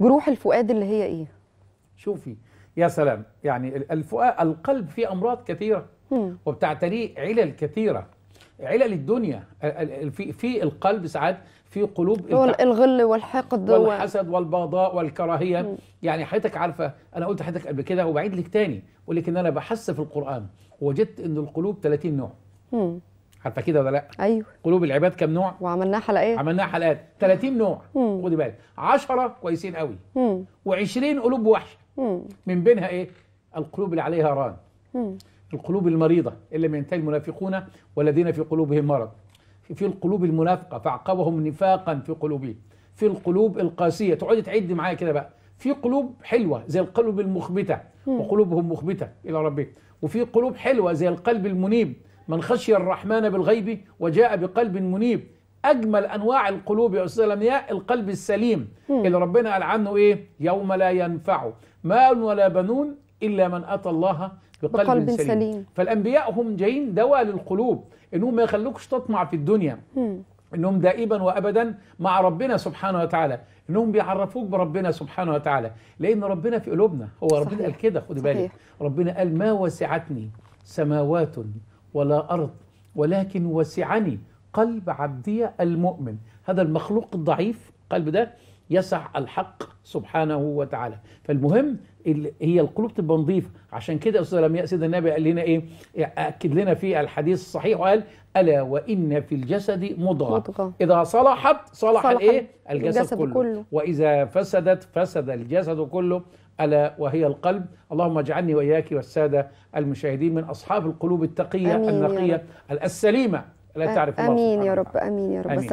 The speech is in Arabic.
جروح الفؤاد اللي هي ايه شوفي يا سلام يعني الفؤاد القلب فيه امراض كثيره وبتعتريه علل كثيره علل الدنيا في في القلب ساعات في قلوب الغل والحقد والحسد والبغضاء والكراهيه يعني حضرتك عارفه انا قلت لحضرتك قبل كده وبعيد لك تاني اقول لك ان انا بحس في القران وجدت ان القلوب 30 نوع حتى كده ولا لا ايوه قلوب العباد كام نوع وعملناها حلقات عملناها حلقات 30 نوع خدي بالك 10 كويسين قوي و20 قلوب وحشه من بينها ايه القلوب اللي عليها ران القلوب المريضه اللي من ينتهي المنافقون والذين في قلوبهم مرض في القلوب المنافقه فعقبهم نفاقا في قلوبهم في القلوب القاسيه تقعدي تعد معايا كده بقى في قلوب حلوه زي القلوب المخبته وقلوبهم مخبته الى ربهم وفي قلوب حلوه زي القلب المنيب من خشي الرحمن بالغيب وجاء بقلب منيب اجمل انواع القلوب يا استاذ لمياء القلب السليم اللي ربنا قال عنه ايه يوم لا ينفع مال ولا بنون الا من اتى الله بقلب, بقلب سليم. سليم فالانبياء هم جايين دواء للقلوب انهم ما يخلوكش تطمع في الدنيا انهم دائما وابدا مع ربنا سبحانه وتعالى انهم بيعرفوك بربنا سبحانه وتعالى لان ربنا في قلوبنا هو صحيح. ربنا قال كده خد بالك ربنا قال ما وسعتني سماوات ولا أرض ولكن وسعني قلب عبدي المؤمن هذا المخلوق الضعيف قلب ده يسع الحق سبحانه وتعالى فالمهم هي القلوب تبقى نظيفه عشان كده استاذ لم سيدنا النبي قال لنا ايه اكد لنا في الحديث الصحيح وقال الا وان في الجسد مضغه, مضغة. اذا صلحت صلح, صلح الايه الجسد, الجسد كله. كله واذا فسدت فسد الجسد كله الا وهي القلب اللهم اجعلني واياك والساده المشاهدين من اصحاب القلوب التقيه النقيه السليمه لا تعرف الله امين يا رب امين يا رب أمين.